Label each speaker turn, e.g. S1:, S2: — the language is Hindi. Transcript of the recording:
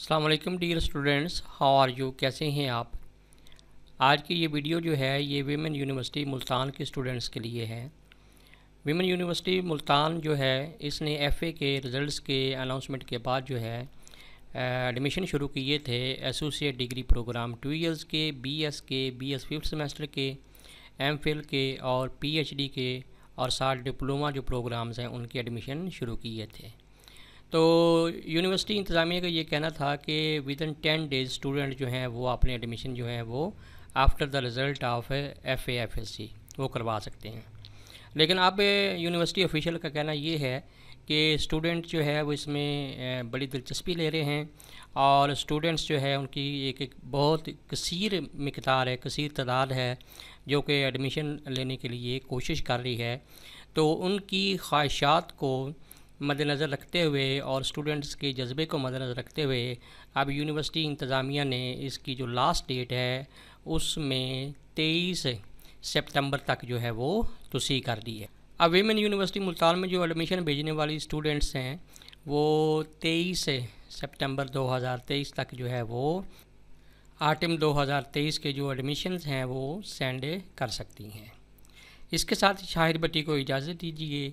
S1: अल्लाम dear students how are you कैसे हैं आप आज की ये वीडियो जो है ये विमेन यूनिवर्सिटी मुल्तान के स्टूडेंट्स के लिए है विमेन यूनिवर्सिटी मुल्तान जो है इसने एफ़ के रिज़ल्ट्स के अनाउंसमेंट के बाद जो है एडमिशन शुरू किए थे associate degree program two years के बी एस के बी एस फिफ्थ सेमेस्टर के एम फिल के और पी एच डी के और साथ डिप्लोमा जो प्रोग्राम्स हैं उनके एडमिशन शुरू किए थे तो यूनिवर्सिटी इंतज़ामिया का ये कहना था कि within ten days student जो हैं वो अपने एडमिशन जो है वो after the result of F A F S C वो करवा सकते हैं लेकिन अब यूनिवर्सिटी ऑफिशियल का कहना ये है कि स्टूडेंट जो है वो इसमें बड़ी दिलचस्पी ले रहे हैं और स्टूडेंट्स जो है उनकी एक एक बहुत कसर मकदार है कसर तादाद है जो कि एडमिशन लेने के लिए कोशिश कर रही है तो उनकी ख्वाहिशात को मद्देनज़र रखते हुए और स्टूडेंट्स के जज्बे को मद्देनज़र रखते हुए अब यूनिवर्सिटी इंतज़ामिया ने इसकी जो लास्ट डेट है उसमें तेईस सितंबर तक जो है वो तुसी कर दी है अब वेमेन यूनिवर्सिटी मुल्तान में जो एडमिशन भेजने वाली स्टूडेंट्स हैं वो तेईस सितंबर 2023 तक जो है वो आटम 2023 के जो एडमिशन्स हैं वो सेंड कर सकती हैं इसके साथ शाहिर बटी को इजाज़त दीजिए